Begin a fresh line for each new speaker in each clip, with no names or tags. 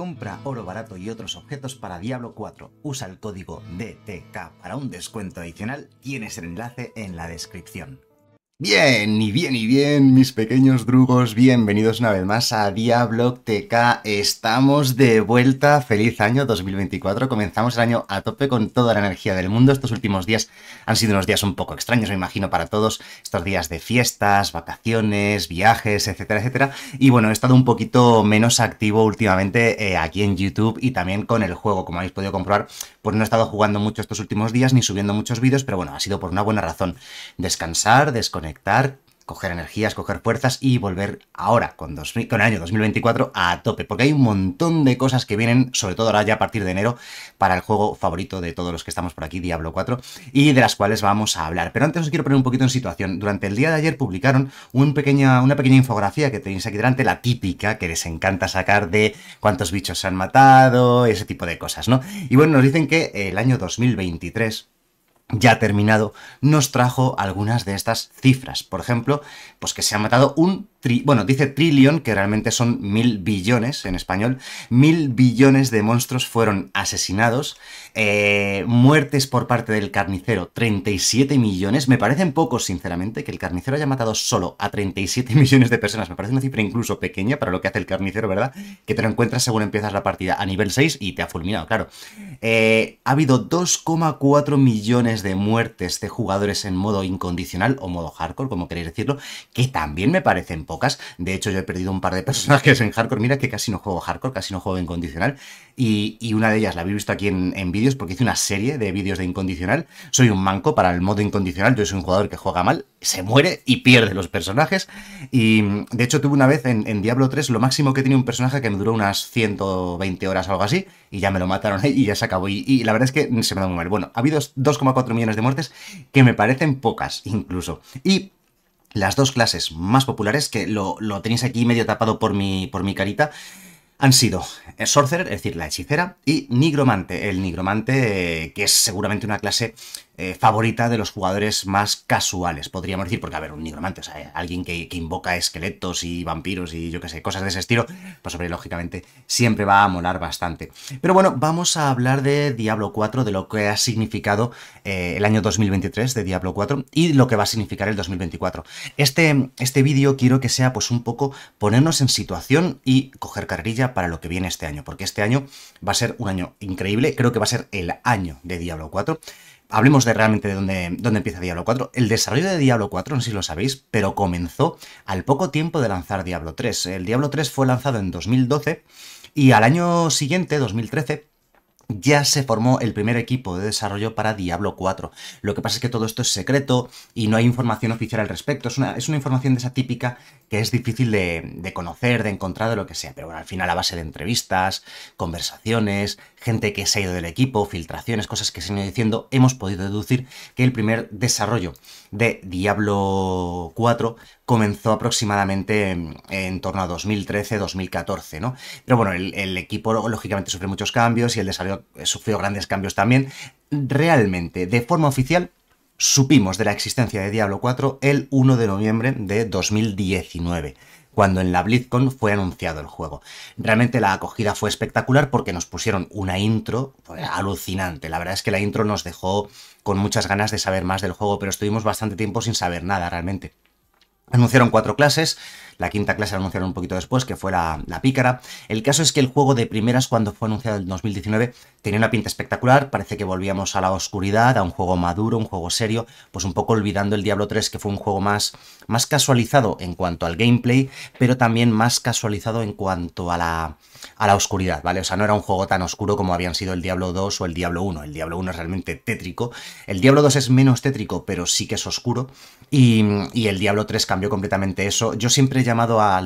Compra oro barato y otros objetos para Diablo 4. Usa el código DTK para un descuento adicional. Tienes el enlace en la descripción. Bien, y bien, y bien, mis pequeños drugos, bienvenidos una vez más a Diablo TK. Estamos de vuelta, feliz año 2024. Comenzamos el año a tope con toda la energía del mundo. Estos últimos días han sido unos días un poco extraños, me imagino, para todos. Estos días de fiestas, vacaciones, viajes, etcétera, etcétera. Y bueno, he estado un poquito menos activo últimamente eh, aquí en YouTube y también con el juego, como habéis podido comprobar. Pues no he estado jugando mucho estos últimos días ni subiendo muchos vídeos, pero bueno, ha sido por una buena razón. Descansar, desconectar coger energías, coger fuerzas y volver ahora, con, el año 2024, a tope. Porque hay un montón de cosas que vienen, sobre todo ahora ya a partir de enero, para el juego favorito de todos los que estamos por aquí, Diablo 4, y de las cuales vamos a hablar. Pero antes os quiero poner un poquito en situación. Durante el día de ayer publicaron una pequeña infografía que tenéis aquí delante, la típica que les encanta sacar de cuántos bichos se han matado, ese tipo de cosas, ¿no? Y bueno, nos dicen que el año 2023 ya terminado, nos trajo algunas de estas cifras. Por ejemplo, pues que se ha matado un... bueno, dice Trillion, que realmente son mil billones en español. Mil billones de monstruos fueron asesinados. Eh, muertes por parte del carnicero, 37 millones. Me parecen pocos, sinceramente, que el carnicero haya matado solo a 37 millones de personas. Me parece una cifra incluso pequeña para lo que hace el carnicero, ¿verdad? Que te lo encuentras según empiezas la partida a nivel 6 y te ha fulminado, claro. Eh, ha habido 2,4 millones de muertes de este jugadores en modo incondicional o modo hardcore, como queréis decirlo, que también me parecen pocas. De hecho, yo he perdido un par de personajes en hardcore. Mira que casi no juego hardcore, casi no juego incondicional y, una de ellas la habéis visto aquí en, vídeos porque hice una serie de vídeos de incondicional. Soy un manco para el modo incondicional, yo soy un jugador que juega mal, se muere y pierde los personajes. Y de hecho tuve una vez en, Diablo 3 lo máximo que tenía un personaje que me duró unas 120 horas o algo así y ya me lo mataron y ya se acabó. Y, la verdad es que se me da muy mal. Bueno, ha habido 2,4 millones de muertes que me parecen pocas incluso. Y las dos clases más populares, que lo, lo tenéis aquí medio tapado por mi, por mi carita, han sido Sorcerer, es decir, la hechicera, y Nigromante, el Nigromante, eh, que es seguramente una clase eh, favorita de los jugadores más casuales, podríamos decir, porque a ver, un nigromante, o sea, alguien que, invoca esqueletos y vampiros y yo qué sé, cosas de ese estilo, pues hombre, lógicamente siempre va a molar bastante. Pero bueno, vamos a hablar de Diablo 4, de lo que ha significado eh, el año 2023 de Diablo 4 y lo que va a significar el 2024. Este, este vídeo quiero que sea pues un poco ponernos en situación y coger carrilla para lo que viene este año, porque este año va a ser un año increíble, creo que va a ser el año de Diablo 4 hablemos de realmente de dónde, dónde, empieza Diablo 4. El desarrollo de Diablo 4, no sé si lo sabéis, pero comenzó al poco tiempo de lanzar Diablo 3. El Diablo 3 fue lanzado en 2012 y al año siguiente, 2013, ya se formó el primer equipo de desarrollo para Diablo 4. Lo que pasa es que todo esto es secreto y no hay información oficial al respecto. Es una, es una información de esa típica que es difícil de, conocer, de encontrar, de lo que sea. Pero bueno, al final a base de entrevistas, conversaciones, gente que se ha ido del equipo, filtraciones, cosas que se han ido diciendo, hemos podido deducir que el primer desarrollo de Diablo 4 comenzó aproximadamente en, torno a 2013-2014, ¿no? Pero bueno, el, equipo lógicamente sufrió muchos cambios y el desarrollo eh, sufrió grandes cambios también. Realmente, de forma oficial, supimos de la existencia de Diablo 4 el 1 de noviembre de 2019 cuando en la BlizzCon fue anunciado el juego. Realmente la acogida fue espectacular porque nos pusieron una intro alucinante. La verdad es que la intro nos dejó con muchas ganas de saber más del juego, pero estuvimos bastante tiempo sin saber nada realmente. Anunciaron cuatro clases, la quinta clase la anunciaron un poquito después, que fue la, pícara. El caso es que el juego de primeras, cuando fue anunciado en 2019, tenía una pinta espectacular, parece que volvíamos a la oscuridad, a un juego maduro, un juego serio, pues un poco olvidando el Diablo 3, que fue un juego más, más casualizado en cuanto al gameplay, pero también más casualizado en cuanto a la, a la oscuridad, ¿vale? O sea, no era un juego tan oscuro como habían sido el Diablo 2 o el Diablo 1. El Diablo 1 es realmente tétrico. El Diablo 2 es menos tétrico, pero sí que es oscuro. Y, el Diablo 3 cambió completamente eso. Yo siempre he llamado a,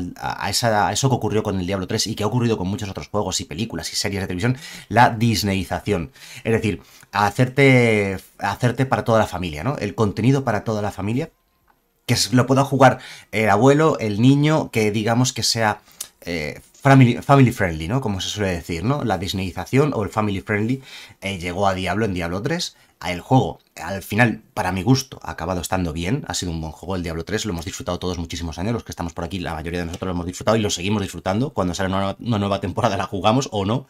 eso que ocurrió con el Diablo 3 y que ha ocurrido con muchos otros juegos y películas y series de televisión, la Disneyización. Es decir, hacerte, hacerte para toda la familia, ¿no? El contenido para toda la familia, que lo pueda jugar el abuelo, el niño, que digamos que sea... Eh, family, friendly, ¿no? Como se suele decir, ¿no? La disneyización o el family friendly eh, llegó a Diablo en Diablo 3. El juego, al final, para mi gusto, ha acabado estando bien. Ha sido un buen juego el Diablo 3. Lo hemos disfrutado todos muchísimos años. Los que estamos por aquí, la mayoría de nosotros lo hemos disfrutado y lo seguimos disfrutando. Cuando sale una nueva temporada la jugamos o no.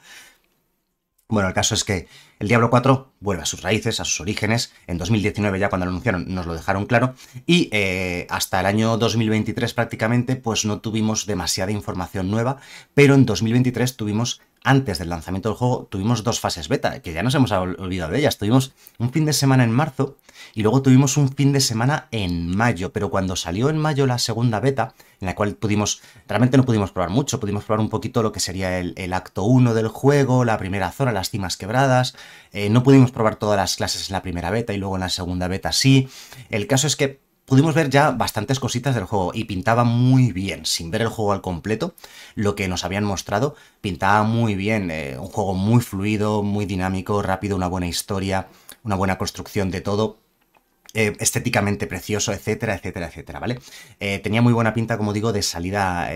Bueno, el caso es que el Diablo 4 vuelve a sus raíces, a sus orígenes. En 2019 ya cuando lo anunciaron nos lo dejaron claro. Y eh, hasta el año 2023 prácticamente pues no tuvimos demasiada información nueva, pero en 2023 tuvimos antes del lanzamiento del juego tuvimos dos fases beta, que ya nos hemos olvidado de ellas. Tuvimos un fin de semana en marzo y luego tuvimos un fin de semana en mayo, pero cuando salió en mayo la segunda beta, en la cual pudimos, realmente no pudimos probar mucho, pudimos probar un poquito lo que sería el, acto 1 del juego, la primera zona, las cimas quebradas, eh, no pudimos probar todas las clases en la primera beta y luego en la segunda beta sí. El caso es que pudimos ver ya bastantes cositas del juego y pintaba muy bien, sin ver el juego al completo, lo que nos habían mostrado, pintaba muy bien, eh, un juego muy fluido, muy dinámico, rápido, una buena historia, una buena construcción de todo. Eh, estéticamente precioso, etcétera, etcétera, etcétera, ¿vale? Eh, tenía muy buena pinta, como digo, de salida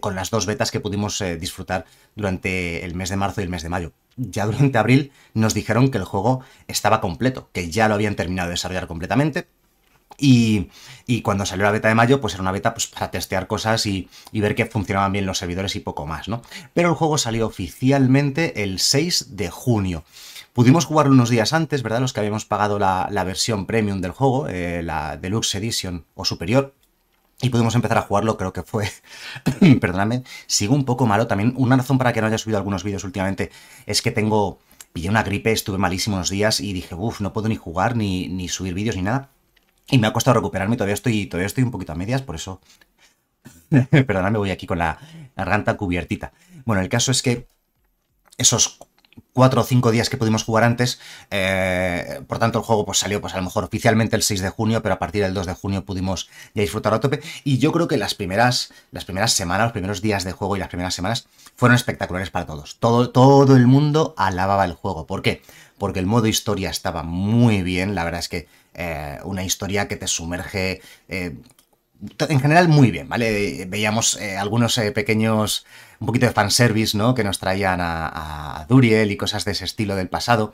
con las dos betas que pudimos disfrutar durante el mes de marzo y el mes de mayo ya durante abril nos dijeron que el juego estaba completo, que ya lo habían terminado de desarrollar completamente, y, cuando salió la beta de mayo, pues era una beta pues, para testear cosas y, ver que funcionaban bien los servidores y poco más, ¿no? Pero el juego salió oficialmente el 6 de junio. Pudimos jugarlo unos días antes, ¿verdad? Los que habíamos pagado la, versión premium del juego, eh, la Deluxe Edition o superior. Y pudimos empezar a jugarlo, creo que fue... Perdóname, sigo un poco malo. También una razón para que no haya subido algunos vídeos últimamente es que tengo... Pillé una gripe, estuve malísimo unos días y dije, uff, no puedo ni jugar, ni, ni subir vídeos, ni nada y me ha costado recuperarme, todavía estoy, todavía estoy un poquito a medias, por eso. me voy aquí con la garganta cubiertita. Bueno, el caso es que esos cuatro o cinco días que pudimos jugar antes. Eh, por tanto, el juego pues, salió pues, a lo mejor oficialmente el 6 de junio, pero a partir del 2 de junio pudimos ya disfrutar a tope. Y yo creo que las primeras, las primeras semanas, los primeros días de juego y las primeras semanas fueron espectaculares para todos. Todo, todo el mundo alababa el juego. ¿Por qué? Porque el modo historia estaba muy bien. La verdad es que eh, una historia que te sumerge eh, en general muy bien, ¿vale? Veíamos eh, algunos pequeños, un poquito de fanservice, ¿no? Que nos traían a, Duriel y cosas de ese estilo del pasado.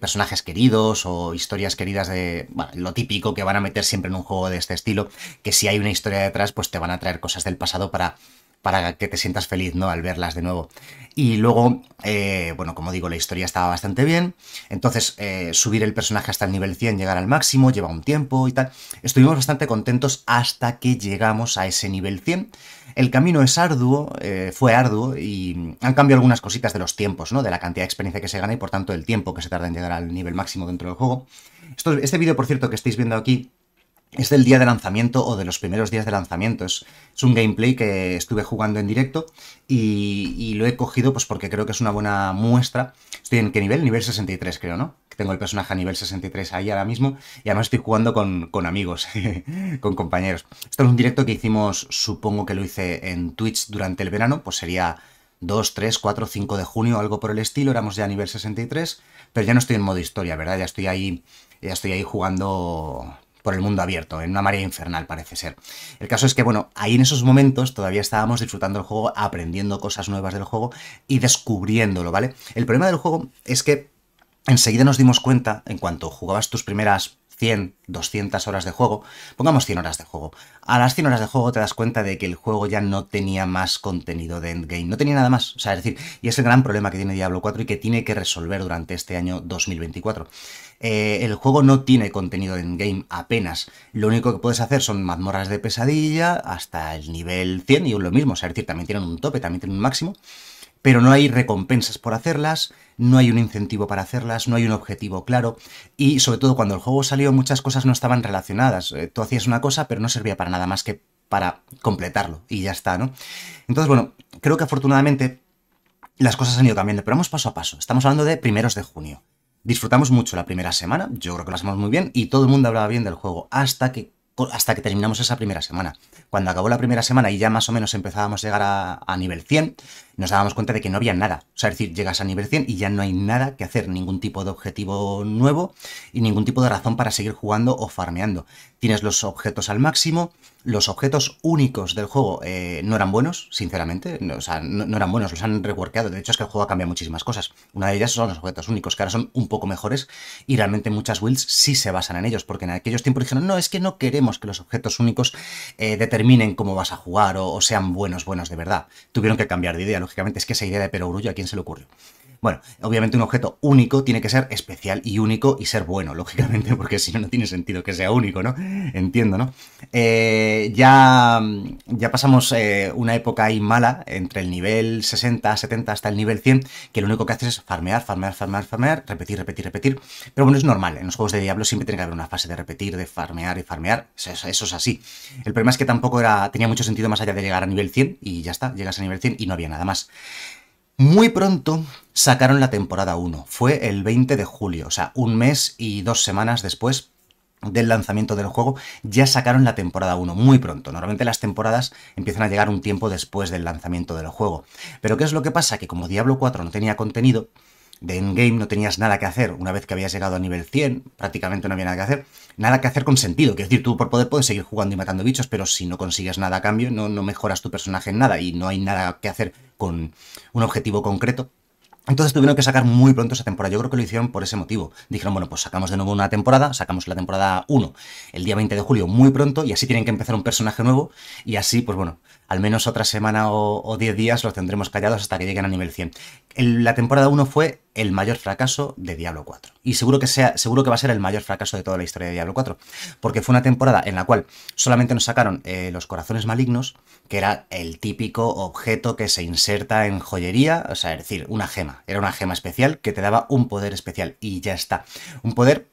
personajes queridos o historias queridas de lo típico que van a meter siempre en un juego de este estilo, que si hay una historia detrás, pues te van a traer cosas del pasado para para que te sientas feliz, ¿no? Al verlas de nuevo. Y luego, eh, bueno, como digo, la historia estaba bastante bien. Entonces, eh, subir el personaje hasta el nivel 100, llegar al máximo, lleva un tiempo y tal. Estuvimos bastante contentos hasta que llegamos a ese nivel 100. El camino es arduo, eh, fue arduo y han cambiado algunas cositas de los tiempos, ¿no? De la cantidad de experiencia que se gana y por tanto el tiempo que se tarda en llegar al nivel máximo dentro del juego. Esto, este vídeo, por cierto, que estáis viendo aquí es del día de lanzamiento o de los primeros días de lanzamiento. Es, un gameplay que estuve jugando en directo y, lo he cogido pues porque creo que es una buena muestra. ¿Estoy en qué nivel? Nivel 63 creo, ¿no? Que Tengo el personaje a nivel 63 ahí ahora mismo y además estoy jugando con, amigos, con compañeros. Esto es un directo que hicimos, supongo que lo hice en Twitch durante el verano, pues sería 2, 3, 4, 5 de junio, algo por el estilo, éramos ya a nivel 63, pero ya no estoy en modo historia, ¿verdad? Ya estoy ahí, ya estoy ahí jugando por el mundo abierto, en una marea infernal parece ser. El caso es que, bueno, ahí en esos momentos todavía estábamos disfrutando el juego, aprendiendo cosas nuevas del juego y descubriéndolo, ¿vale? El problema del juego es que enseguida nos dimos cuenta, en cuanto jugabas tus primeras 100, 200 horas de juego, pongamos 100 horas de juego. A las 100 horas de juego te das cuenta de que el juego ya no tenía más contenido de endgame, no tenía nada más. O sea, es decir, y es el gran problema que tiene Diablo 4 y que tiene que resolver durante este año 2024. Eh, el juego no tiene contenido de endgame apenas. Lo único que puedes hacer son mazmorras de pesadilla hasta el nivel 100 y lo mismo. O sea, es decir, también tienen un tope, también tienen un máximo pero no hay recompensas por hacerlas, no hay un incentivo para hacerlas, no hay un objetivo claro y sobre todo cuando el juego salió muchas cosas no estaban relacionadas. Eh, tú hacías una cosa pero no servía para nada más que para completarlo y ya está, ¿no? Entonces, bueno, creo que afortunadamente las cosas han ido cambiando, pero vamos paso a paso. Estamos hablando de primeros de junio. Disfrutamos mucho la primera semana, yo creo que lo hacemos muy bien y todo el mundo hablaba bien del juego hasta que hasta que terminamos esa primera semana. Cuando acabó la primera semana y ya más o menos empezábamos a llegar a, a nivel 100, nos dábamos cuenta de que no había nada. O sea, es decir, llegas a nivel 100 y ya no hay nada que hacer, ningún tipo de objetivo nuevo y ningún tipo de razón para seguir jugando o farmeando. Tienes los objetos al máximo, los objetos únicos del juego eh, no eran buenos, sinceramente, no, o sea, no, eran buenos, los han reworkado. De hecho, es que el juego ha cambiado muchísimas cosas. Una de ellas son los objetos únicos, que ahora son un poco mejores y realmente muchas builds sí se basan en ellos, porque en aquellos tiempos dijeron, no, es que no queremos que los objetos únicos eh, determinen cómo vas a jugar o sean buenos, buenos de verdad. Tuvieron que cambiar de idea lógicamente es que esa idea de perogrullo, ¿a quién se le ocurrió? Bueno, obviamente un objeto único tiene que ser especial y único y ser bueno, lógicamente, porque si no, no tiene sentido que sea único, ¿no? Entiendo, ¿no? Eh, ya, mm, ya pasamos eh, una época ahí mala, entre el nivel 60, 70 hasta el nivel 100, que lo único que haces es farmear, farmear, farmear, farmear, repetir, repetir, repetir. Pero bueno, es normal, en los juegos de Diablo siempre tiene que haber una fase de repetir, de farmear y farmear, eso, eso es así. El problema es que tampoco era, tenía mucho sentido más allá de llegar a nivel 100 y ya está, llegas a nivel 100 y no había nada más. Muy pronto sacaron la temporada 1, fue el 20 de julio, o sea, un mes y dos semanas después del lanzamiento del juego, ya sacaron la temporada 1 muy pronto. Normalmente las temporadas empiezan a llegar un tiempo después del lanzamiento del juego. Pero ¿qué es lo que pasa? Que como Diablo 4 no tenía contenido, de endgame no tenías nada que hacer. Una vez que habías llegado a nivel 100, prácticamente no había nada que hacer. Nada que hacer con sentido. Quiero decir, tú por poder puedes seguir jugando y matando bichos, pero si no consigues nada a cambio, no, no mejoras tu personaje en nada y no hay nada que hacer con un objetivo concreto. Entonces tuvieron que sacar muy pronto esa temporada. Yo creo que lo hicieron por ese motivo. Dijeron, bueno, pues sacamos de nuevo una temporada, sacamos la temporada 1 el día 20 de julio muy pronto y así tienen que empezar un personaje nuevo y así, pues bueno, al menos otra semana o 10 días los tendremos callados hasta que lleguen a nivel 100. la temporada 1 fue el mayor fracaso de Diablo 4. Y seguro que, sea, seguro que va a ser el mayor fracaso de toda la historia de Diablo 4, porque fue una temporada en la cual solamente nos sacaron eh, los corazones malignos, que era el típico objeto que se inserta en joyería, o sea, es decir, una gema. Era una gema especial que te daba un poder especial y ya está. Un poder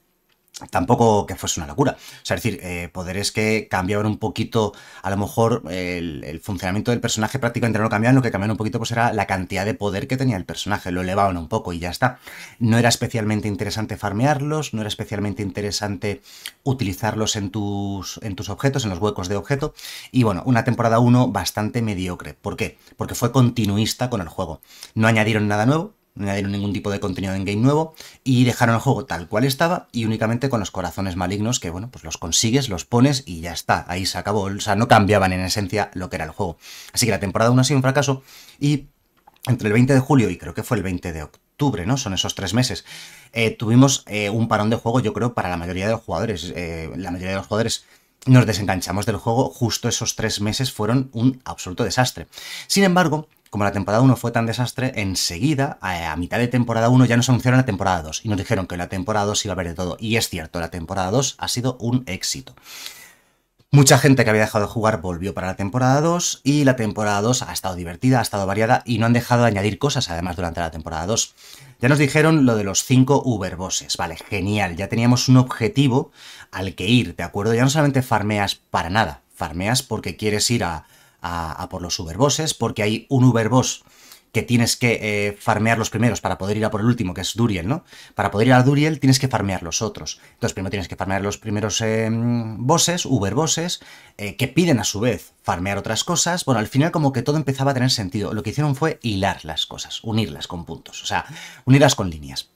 tampoco que fuese una locura. O sea, es decir, eh, poderes que cambiaban un poquito, a lo mejor el, funcionamiento del personaje prácticamente no lo cambiaban, lo que cambiaban un poquito pues era la cantidad de poder que tenía el personaje, lo elevaban un poco y ya está. No era especialmente interesante farmearlos, no era especialmente interesante utilizarlos en tus, en tus objetos, en los huecos de objeto, y bueno, una temporada 1 bastante mediocre. ¿Por qué? Porque fue continuista con el juego. No añadieron nada nuevo, no añadieron ningún tipo de contenido en game nuevo y dejaron el juego tal cual estaba y únicamente con los corazones malignos que, bueno, pues los consigues, los pones y ya está, ahí se acabó, o sea, no cambiaban en esencia lo que era el juego. Así que la temporada 1 ha sido un fracaso y entre el 20 de julio y creo que fue el 20 de octubre, ¿no? Son esos tres meses. Eh, tuvimos eh, un parón de juego, yo creo, para la mayoría de los jugadores. Eh, la mayoría de los jugadores nos desenganchamos del juego, justo esos tres meses fueron un absoluto desastre. Sin embargo, como la temporada 1 fue tan desastre, enseguida, a, mitad de temporada 1, ya nos anunciaron la temporada 2 y nos dijeron que la temporada 2 iba a haber de todo. Y es cierto, la temporada 2 ha sido un éxito. Mucha gente que había dejado de jugar volvió para la temporada 2 y la temporada 2 ha estado divertida, ha estado variada y no han dejado de añadir cosas además durante la temporada 2. Ya nos dijeron lo de los 5 Uberbosses, vale, genial, ya teníamos un objetivo al que ir, ¿de acuerdo? Ya no solamente farmeas para nada, farmeas porque quieres ir a a, por los uberbosses, porque hay un uberboss que tienes que eh, farmear los primeros para poder ir a por el último, que es Duriel, ¿no? Para poder ir a Duriel tienes que farmear los otros. Entonces primero tienes que farmear los primeros eh, bosses, uberbosses, eh, que piden a su vez farmear otras cosas. Bueno, al final como que todo empezaba a tener sentido. Lo que hicieron fue hilar las cosas, unirlas con puntos, o sea, unirlas con líneas.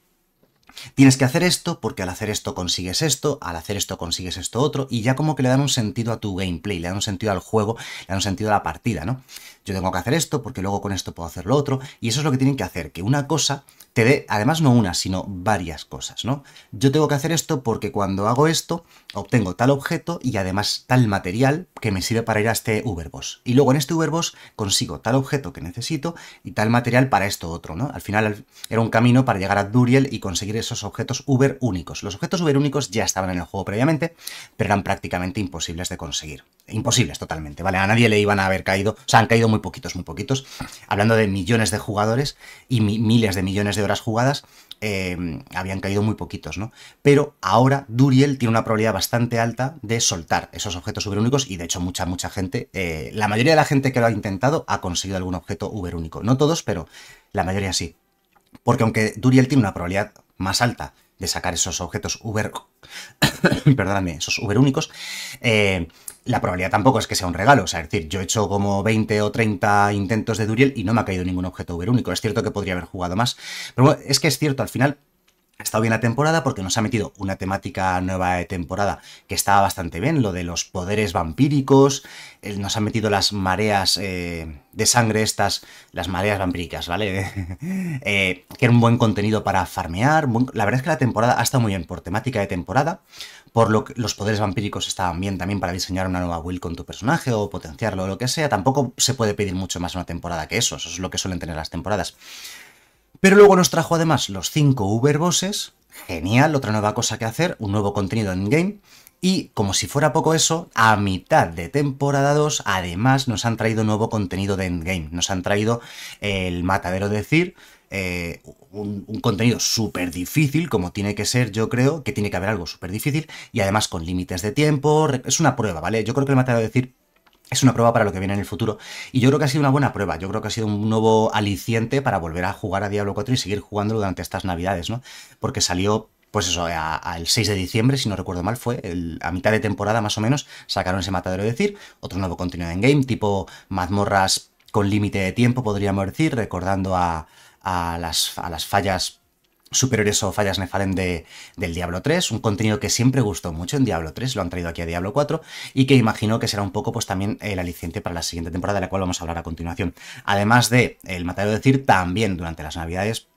Tienes que hacer esto porque al hacer esto consigues esto, al hacer esto consigues esto otro, y ya como que le dan un sentido a tu gameplay, le dan un sentido al juego, le dan un sentido a la partida, ¿no? Yo tengo que hacer esto porque luego con esto puedo hacer lo otro, y eso es lo que tienen que hacer, que una cosa te dé, además no una, sino varias cosas, ¿no? Yo tengo que hacer esto porque cuando hago esto obtengo tal objeto y además tal material que me sirve para ir a este Uberboss. Y luego en este Uberboss consigo tal objeto que necesito y tal material para esto otro, ¿no? Al final era un camino para llegar a Duriel y conseguir esos objetos Uber únicos. Los objetos Uber únicos ya estaban en el juego previamente, pero eran prácticamente imposibles de conseguir. Imposibles totalmente, ¿vale? A nadie le iban a haber caído, o sea, han caído muy poquitos, muy poquitos. Hablando de millones de jugadores y miles de millones de horas jugadas, eh, habían caído muy poquitos, ¿no? Pero ahora Duriel tiene una probabilidad bastante alta de soltar esos objetos Uber únicos y de hecho mucha, mucha gente, eh, la mayoría de la gente que lo ha intentado ha conseguido algún objeto Uber único. No todos, pero la mayoría sí. Porque aunque Duriel tiene una probabilidad más alta de sacar esos objetos Uber, perdóname, esos Uber únicos, eh, la probabilidad tampoco es que sea un regalo. O sea, es decir, yo he hecho como 20 o 30 intentos de Duriel y no me ha caído ningún objeto Uber único. Es cierto que podría haber jugado más, pero bueno, es que es cierto, al final ha estado bien la temporada porque nos ha metido una temática nueva de temporada que estaba bastante bien, lo de los poderes vampíricos, nos ha metido las mareas eh, de sangre estas, las mareas vampíricas, ¿vale? Eh, que era un buen contenido para farmear. La verdad es que la temporada ha estado muy bien por temática de temporada, por lo que los poderes vampíricos estaban bien también para diseñar una nueva build con tu personaje o potenciarlo o lo que sea. Tampoco se puede pedir mucho más una temporada que eso, eso es lo que suelen tener las temporadas. Pero luego nos trajo además los 5 Uber Bosses, genial, otra nueva cosa que hacer, un nuevo contenido en game. Y como si fuera poco eso, a mitad de temporada 2 además nos han traído nuevo contenido de Endgame. Nos han traído el matadero de eh, un, contenido súper difícil, como tiene que ser, yo creo, que tiene que haber algo súper difícil, y además con límites de tiempo, es una prueba, ¿vale? Yo creo que el matadero de es una prueba para lo que viene en el futuro. Y yo creo que ha sido una buena prueba. Yo creo que ha sido un nuevo aliciente para volver a jugar a Diablo 4 y seguir jugándolo durante estas navidades, ¿no? Porque salió pues eso, el 6 de diciembre, si no recuerdo mal, fue a mitad de temporada más o menos, sacaron ese matadero de decir, otro nuevo contenido en game, tipo mazmorras con límite de tiempo, podríamos decir, recordando a, a, las, a las fallas superiores o fallas Nefalen de, del Diablo 3, un contenido que siempre gustó mucho en Diablo 3, lo han traído aquí a Diablo 4 y que imagino que será un poco pues también el aliciente para la siguiente temporada de la cual vamos a hablar a continuación. Además de El Matadero de Cir, también durante las navidades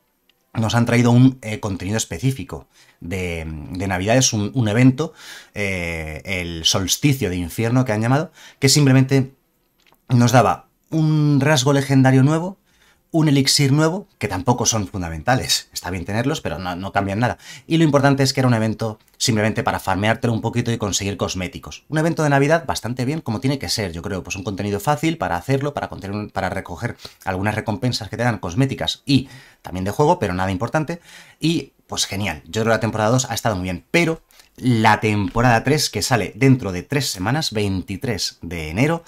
nos han traído un eh, contenido específico de, navidades, un, evento, eh, el solsticio de infierno que han llamado, que simplemente nos daba un rasgo legendario nuevo, un elixir nuevo, que tampoco son fundamentales. Está bien tenerlos, pero no, cambian nada. Y lo importante es que era un evento simplemente para farmeártelo un poquito y conseguir cosméticos. Un evento de Navidad bastante bien, como tiene que ser, yo creo. Pues un contenido fácil para hacerlo, para, para recoger algunas recompensas que te dan cosméticas y también de juego, pero nada importante. Y pues genial. Yo creo que la temporada 2 ha estado muy bien, pero la temporada 3, que sale dentro de 3 semanas, 23 de enero,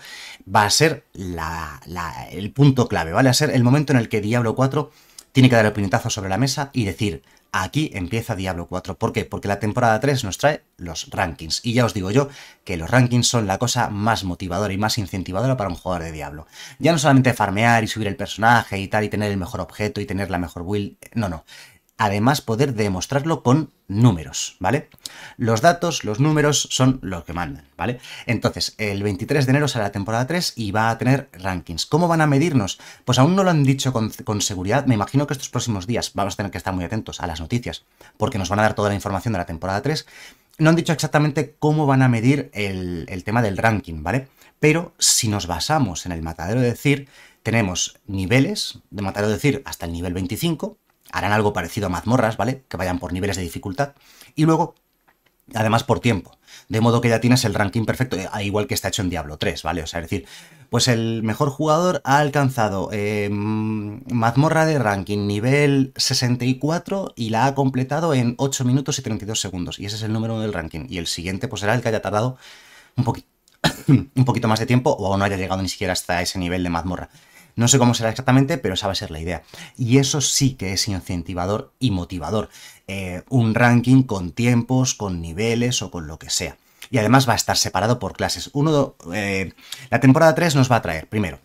va a ser el punto clave, ¿vale? Va a ser el momento en el que Diablo 4 tiene que dar el puñetazo sobre la mesa y decir, aquí empieza Diablo 4. ¿Por qué? Porque la temporada 3 nos trae los rankings. Y ya os digo yo que los rankings son la cosa más motivadora y más incentivadora para un jugador de Diablo. Ya no solamente farmear y subir el personaje y tal, y tener el mejor objeto y tener la mejor build. No, no además poder demostrarlo con números, ¿vale? Los datos, los números son lo que mandan, ¿vale? Entonces, el 23 de enero será la temporada 3 y va a tener rankings. ¿Cómo van a medirnos? Pues aún no lo han dicho con, seguridad. Me imagino que estos próximos días vamos a tener que estar muy atentos a las noticias, porque nos van a dar toda la información de la temporada 3. No han dicho exactamente cómo van a medir el, tema del ranking, ¿vale? Pero si nos basamos en el matadero de decir, tenemos niveles de matadero de decir hasta el nivel 25, harán algo parecido a mazmorras, ¿vale? Que vayan por niveles de dificultad. Y luego, además por tiempo. De modo que ya tienes el ranking perfecto, eh, igual que está hecho en Diablo 3, ¿vale? O sea, es decir, pues el mejor jugador ha alcanzado eh, mazmorra de ranking nivel 64 y la ha completado en 8 minutos y 32 segundos. Y ese es el número del ranking. Y el siguiente, pues será el que haya tardado un poquito. un poquito más de tiempo o no haya llegado ni siquiera hasta ese nivel de mazmorra. No sé cómo será exactamente, pero esa va a ser la idea. Y eso sí que es incentivador y motivador. Eh, un ranking con tiempos, con niveles o con lo que sea. Y además va a estar separado por clases. Uno, eh, la temporada 3 nos va a traer, primero,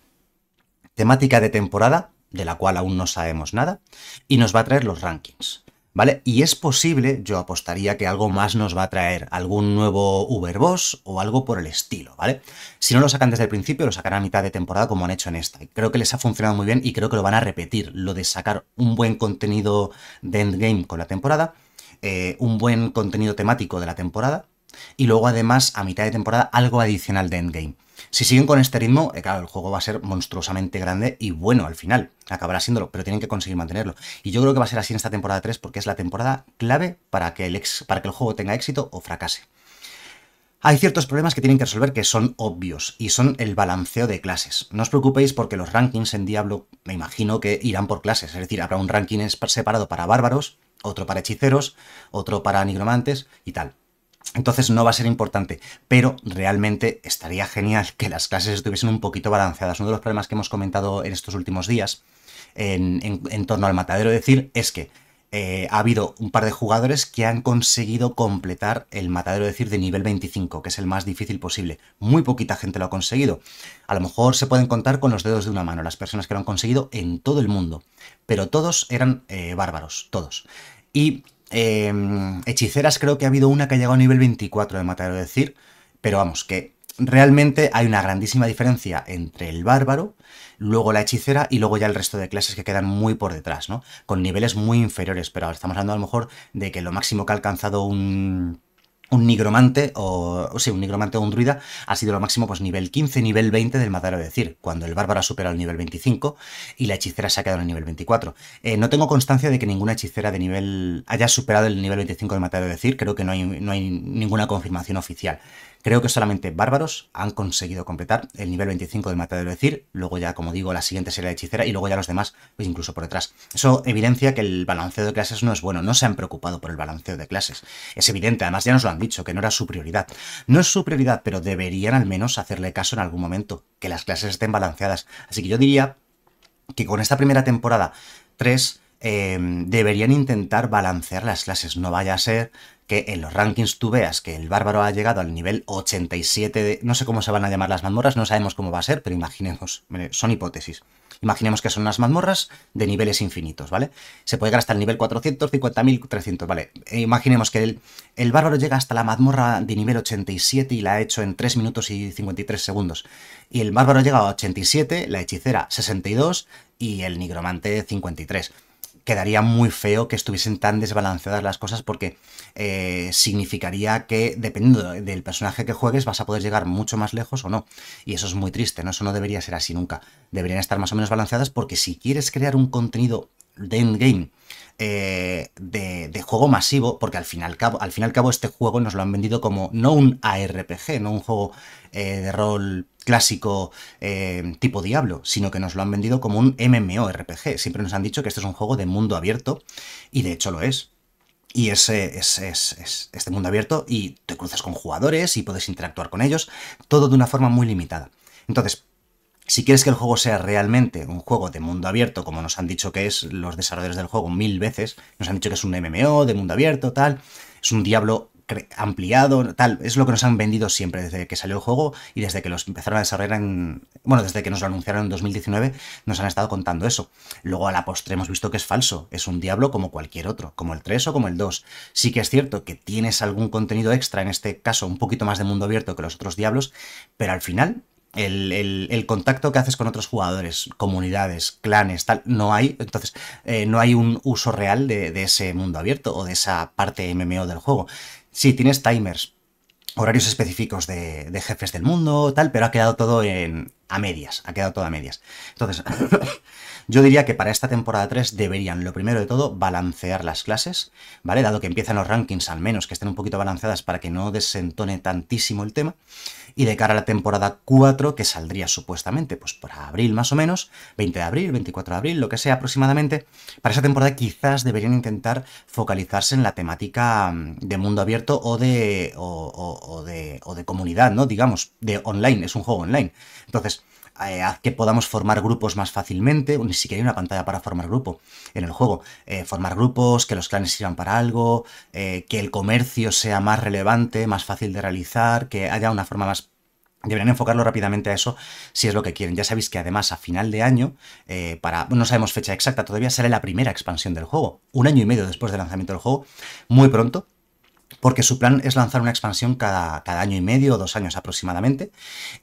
temática de temporada, de la cual aún no sabemos nada, y nos va a traer los rankings. ¿vale? Y es posible, yo apostaría que algo más nos va a traer, algún nuevo Uber Boss o algo por el estilo, ¿vale? Si no lo sacan desde el principio, lo sacarán a mitad de temporada como han hecho en esta. Creo que les ha funcionado muy bien y creo que lo van a repetir, lo de sacar un buen contenido de endgame con la temporada, eh, un buen contenido temático de la temporada y luego además a mitad de temporada algo adicional de endgame. Si siguen con este ritmo, eh, claro, el juego va a ser monstruosamente grande y bueno al final. Acabará siéndolo, pero tienen que conseguir mantenerlo. Y yo creo que va a ser así en esta temporada 3 porque es la temporada clave para que el, para que el juego tenga éxito o fracase. Hay ciertos problemas que tienen que resolver que son obvios y son el balanceo de clases. No os preocupéis porque los rankings en Diablo me imagino que irán por clases, es decir, habrá un ranking separado para bárbaros, otro para hechiceros, otro para nigromantes y tal. Entonces no va a ser importante, pero realmente estaría genial que las clases estuviesen un poquito balanceadas. Uno de los problemas que hemos comentado en estos últimos días en, torno al matadero decir es que eh, ha habido un par de jugadores que han conseguido completar el matadero decir de nivel 25, que es el más difícil posible. Muy poquita gente lo ha conseguido. A lo mejor se pueden contar con los dedos de una mano las personas que lo han conseguido en todo el mundo, pero todos eran eh, bárbaros, todos. Y Em, hechiceras creo que ha habido una que ha llegado a nivel 24 de matar o decir, pero vamos, que realmente hay una grandísima diferencia entre el bárbaro, luego la hechicera y luego ya el resto de clases que quedan muy por detrás, ¿no? Con niveles muy inferiores, pero ahora estamos hablando a lo mejor de que lo máximo que ha alcanzado un un nigromante o, o sea, un nigromante o un druida ha sido lo máximo pues nivel 15, nivel 20 del matadero de decir, cuando el bárbaro ha superado el nivel 25 y la hechicera se ha quedado en el nivel 24. Eh, no tengo constancia de que ninguna hechicera de nivel haya superado el nivel 25 del matadero de decir, creo que no hay, no hay ninguna confirmación oficial. Creo que solamente bárbaros han conseguido completar el nivel 25 de matadero de Cir, luego ya, como digo, la siguiente sería la hechicera y luego ya los demás, pues, incluso por detrás. Eso evidencia que el balanceo de clases no es bueno, no se han preocupado por el balanceo de clases. Es evidente, además ya nos lo han dicho, que no era su prioridad. No es su prioridad, pero deberían al menos hacerle caso en algún momento, que las clases estén balanceadas. Así que yo diría que con esta primera temporada 3 Em, deberían intentar balancear las clases. No vaya a ser que en los rankings tú veas que el bárbaro ha llegado al nivel 87 No sé cómo se van a llamar las mazmorras, no sabemos cómo va a ser, pero imaginemos, son hipótesis. Imaginemos que son unas mazmorras de niveles infinitos, ¿vale? Se puede llegar hasta el nivel 400, 50.300, ¿vale? E imaginemos que el, el, bárbaro llega hasta la mazmorra de nivel 87 y la ha hecho en 3 minutos y 53 segundos. Y el bárbaro llega a 87, la hechicera 62 y el nigromante 53 quedaría muy feo que estuviesen tan desbalanceadas las cosas porque eh, significaría que dependiendo del personaje que juegues vas a poder llegar mucho más lejos o no. Y eso es muy triste, ¿no? Eso no debería ser así nunca. Deberían estar más o menos balanceadas porque si quieres crear un contenido de endgame eh, de, juego masivo, porque al fin, cabo, al y al cabo este juego nos lo han vendido como no un ARPG, no un juego eh, de rol clásico eh, tipo Diablo, sino que nos lo han vendido como un MMORPG. Siempre nos han dicho que este es un juego de mundo abierto, y de hecho lo es. Y es, eh, es, es este mundo abierto y te cruzas con jugadores y puedes interactuar con ellos, todo de una forma muy limitada. Entonces, si quieres que el juego sea realmente un juego de mundo abierto, como nos han dicho que es los desarrolladores del juego mil veces, nos han dicho que es un MMO de mundo abierto, tal, es un Diablo ampliado, tal. Es lo que nos han vendido siempre desde que salió el juego y desde que los empezaron a desarrollar en... Bueno, desde que nos lo anunciaron en 2019 nos han estado contando eso. Luego a la postre hemos visto que es falso. Es un diablo como cualquier otro, como el 3 o como el 2. Sí que es cierto que tienes algún contenido extra, en este caso un poquito más de mundo abierto que los otros diablos, pero al final el, contacto que haces con otros jugadores, comunidades, clanes, tal, no hay. Entonces, eh, no hay un uso real de, ese mundo abierto o de esa parte MMO del juego. Sí, tienes timers, horarios específicos de, jefes del mundo, tal, pero ha quedado todo en, a medias, ha quedado todo a medias. Entonces, yo diría que para esta temporada 3 deberían, lo primero de todo, balancear las clases, ¿vale? Dado que empiezan los rankings, al menos, que estén un poquito balanceadas para que no desentone tantísimo el tema y de cara a la temporada 4 que saldría supuestamente pues para abril más o menos, 20 de abril, 24 de abril, lo que sea aproximadamente, para esa temporada quizás deberían intentar focalizarse en la temática mm, de mundo abierto o de, o de, o de comunidad, ¿no? Digamos, de online, es un juego online. Entonces, eh, haz que podamos formar grupos más fácilmente, ni siquiera hay una pantalla para formar grupo en el juego, eh, formar grupos, que los clanes sirvan para algo, eh, que el comercio sea más relevante, más fácil de realizar, que haya una forma más Deberían enfocarlo rápidamente a eso si es lo que quieren. Ya sabéis que además a final de año, para no sabemos fecha exacta todavía, sale la primera expansión del juego. Un año y medio después del lanzamiento del juego, muy pronto, porque su plan es lanzar una expansión cada, año y medio o dos años aproximadamente,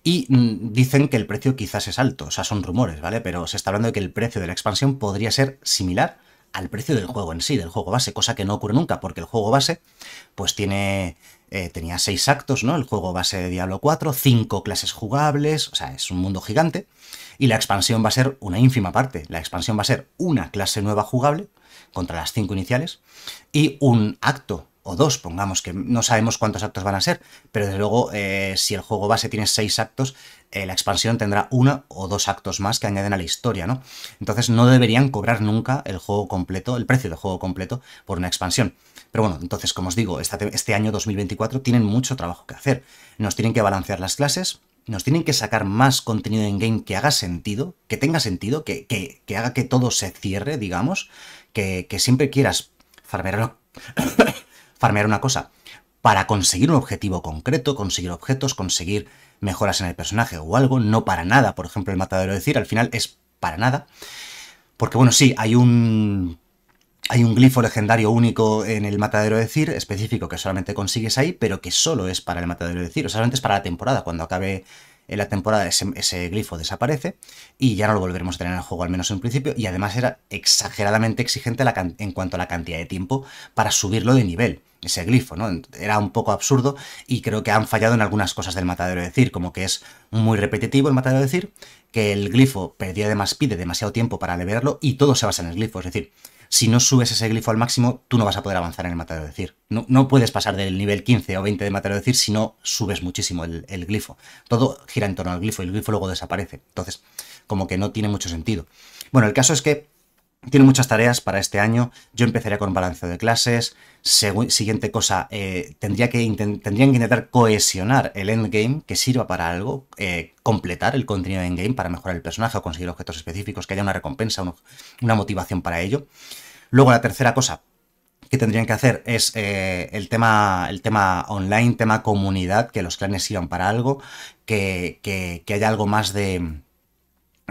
y mm, dicen que el precio quizás es alto, o sea, son rumores, ¿vale? Pero se está hablando de que el precio de la expansión podría ser similar al precio del juego en sí, del juego base, cosa que no ocurre nunca, porque el juego base, pues tiene... Eh, tenía seis actos, ¿no? El juego base de Diablo 4, cinco clases jugables, o sea, es un mundo gigante, y la expansión va a ser una ínfima parte. La expansión va a ser una clase nueva jugable, contra las cinco iniciales, y un acto o dos, pongamos, que no sabemos cuántos actos van a ser, pero desde luego eh, si el juego base tiene seis actos, eh, la expansión tendrá una o dos actos más que añaden a la historia, ¿no? Entonces no deberían cobrar nunca el juego completo, el precio del juego completo por una expansión. Pero bueno, entonces, como os digo, este año 2024 tienen mucho trabajo que hacer. Nos tienen que balancear las clases, nos tienen que sacar más contenido en game que haga sentido, que tenga sentido, que, haga que todo se cierre, digamos, que, siempre quieras farmear farmear una cosa, para conseguir un objetivo concreto, conseguir objetos, conseguir mejoras en el personaje o algo, no para nada, por ejemplo el matadero de decir, al final es para nada, porque bueno, sí, hay un... Hay un glifo legendario único en el matadero de Cir, específico, que solamente consigues ahí, pero que solo es para el matadero de Cir, o solamente es para la temporada, cuando acabe la temporada ese, glifo desaparece y ya no lo volveremos a tener en el juego, al menos en principio, y además era exageradamente exigente en cuanto a la cantidad de tiempo para subirlo de nivel ese glifo, ¿no? Era un poco absurdo y creo que han fallado en algunas cosas del matadero de decir. como que es muy repetitivo el matadero de decir, que el glifo perdía más pide demasiado tiempo para liberarlo y todo se basa en el glifo, es decir, si no subes ese glifo al máximo, tú no vas a poder avanzar en el matadero de decir. No, no puedes pasar del nivel 15 o 20 de matadero de decir si no subes muchísimo el, el glifo. Todo gira en torno al glifo y el glifo luego desaparece. Entonces, como que no tiene mucho sentido. Bueno, el caso es que tiene muchas tareas para este año. Yo empezaría con balance de clases. siguiente cosa, eh, tendría que tendrían que intentar cohesionar el endgame que sirva para algo, eh, completar el contenido de endgame para mejorar el personaje o conseguir objetos específicos, que haya una recompensa, una motivación para ello. Luego la tercera cosa que tendrían que hacer es eh, el, tema, el tema online, tema comunidad, que los clanes sirvan para algo, que haya algo más de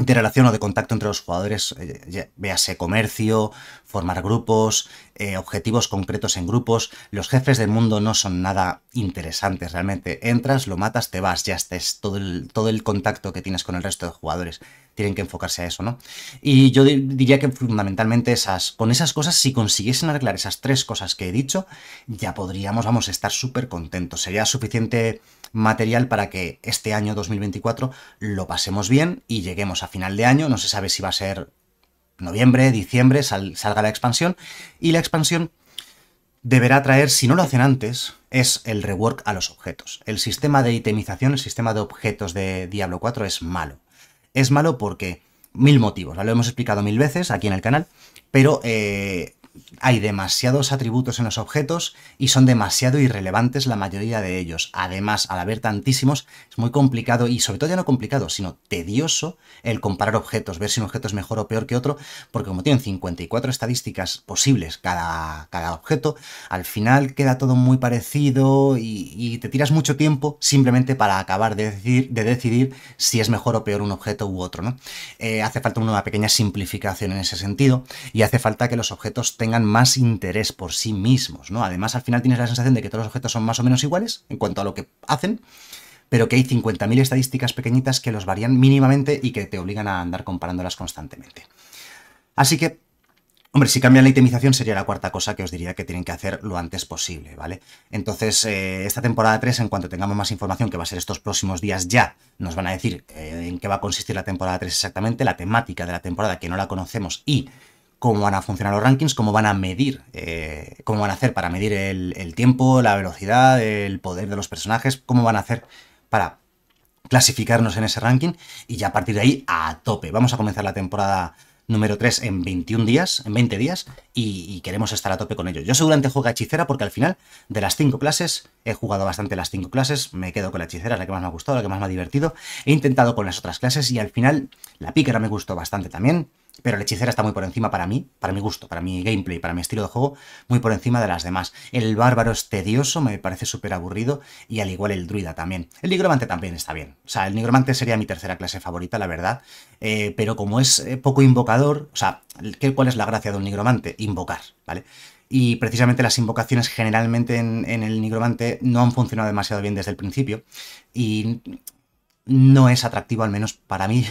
Interrelación o de contacto entre los jugadores, eh, véase comercio, formar grupos, eh, objetivos concretos en grupos. Los jefes del mundo no son nada interesantes realmente. Entras, lo matas, te vas, ya estés todo el, todo el contacto que tienes con el resto de jugadores. Tienen que enfocarse a eso, ¿no? Y yo diría que fundamentalmente esas, con esas cosas, si consiguiesen arreglar esas tres cosas que he dicho, ya podríamos, vamos, estar súper contentos. Sería suficiente material para que este año 2024 lo pasemos bien y lleguemos a final de año. No se sabe si va a ser noviembre, diciembre, salga la expansión. Y la expansión deberá traer, si no lo hacen antes, es el rework a los objetos. El sistema de itemización, el sistema de objetos de Diablo 4 es malo. Es malo porque mil motivos, lo hemos explicado mil veces aquí en el canal, pero eh, hay demasiados atributos en los objetos y son demasiado irrelevantes la mayoría de ellos. Además, al haber tantísimos, es muy complicado y sobre todo ya no complicado, sino tedioso el comparar objetos, ver si un objeto es mejor o peor que otro, porque como tienen 54 estadísticas posibles cada, cada objeto, al final queda todo muy parecido y, te tiras mucho tiempo simplemente para acabar de decidir, de decidir si es mejor o peor un objeto u otro. Eh, hace falta una pequeña simplificación en ese sentido y hace falta que los objetos tengan más interés por sí mismos, ¿no? Además, al final tienes la sensación de que todos los objetos son más o menos iguales en cuanto a lo que hacen, pero que hay 50.000 estadísticas pequeñitas que los varían mínimamente y que te obligan a andar comparándolas constantemente. Así que, hombre, si cambian la itemización sería la cuarta cosa que os diría que tienen que hacer lo antes posible, ¿vale? Entonces, eh, esta temporada 3, en cuanto tengamos más información, que va a ser estos próximos días ya, nos van a decir eh, en qué va a consistir la temporada 3 exactamente, la temática de la temporada que no la conocemos y cómo van a funcionar los rankings, cómo van a medir, eh, cómo van a hacer para medir el, tiempo, la velocidad, el poder de los personajes, cómo van a hacer para clasificarnos en ese ranking y ya a partir de ahí a tope. Vamos a comenzar la temporada número 3 en 21 días, en 20 días y, queremos estar a tope con ello. Yo seguramente juego a hechicera porque al final de las 5 clases, he jugado bastante las 5 clases, me quedo con la hechicera, la que más me ha gustado, la que más me ha divertido, he intentado con las otras clases y al final la pícara me gustó bastante también pero el hechicera está muy por encima para mí, para mi gusto, para mi gameplay, para mi estilo de juego, muy por encima de las demás. El bárbaro es tedioso, me parece súper aburrido, y al igual el druida también. El nigromante también está bien. O sea, el nigromante sería mi tercera clase favorita, la verdad. Eh, pero como es eh, poco invocador, o sea, ¿cuál es la gracia de un nigromante? Invocar, ¿vale? y precisamente las invocaciones generalmente en, en, el nigromante no han funcionado demasiado bien desde el principio y no es atractivo al menos para mí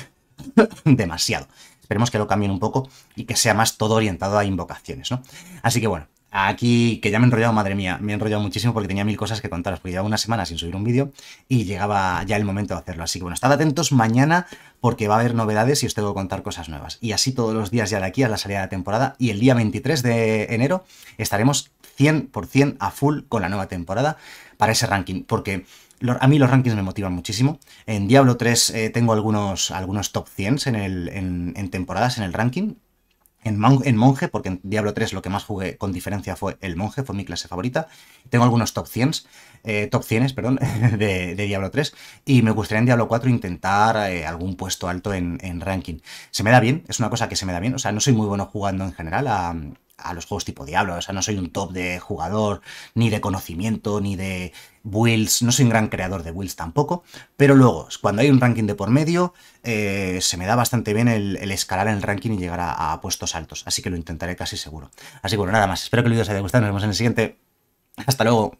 demasiado. Esperemos que lo cambien un poco y que sea más todo orientado a invocaciones, ¿no? Así que bueno, aquí, que ya me he enrollado, madre mía, me he enrollado muchísimo porque tenía mil cosas que contaros, porque llevaba una semana sin subir un vídeo y llegaba ya el momento de hacerlo. Así que bueno, estad atentos mañana porque va a haber novedades y os tengo que contar cosas nuevas. Y así todos los días ya de aquí a la salida de la temporada y el día 23 de enero estaremos 100% a full con la nueva temporada para ese ranking, porque a mí los rankings me motivan muchísimo. En Diablo 3 eh, tengo algunos, algunos top 100 en, el, en, temporadas en el ranking. En, en, monje, porque en Diablo 3 lo que más jugué con diferencia fue el monje, fue mi clase favorita. Tengo algunos top 100, eh, top 100, perdón, de, Diablo 3 y me gustaría en Diablo 4 intentar eh, algún puesto alto en, en, ranking. Se me da bien, es una cosa que se me da bien, o sea, no soy muy bueno jugando en general a, a los juegos tipo Diablo. O sea, no soy un top de jugador, ni de conocimiento, ni de builds. No soy un gran creador de builds tampoco. Pero luego, cuando hay un ranking de por medio, eh, se me da bastante bien el, escalar en el ranking y llegar a, a, puestos altos. Así que lo intentaré casi seguro. Así que bueno, nada más. Espero que el vídeo os haya gustado. Nos vemos en el siguiente. Hasta luego.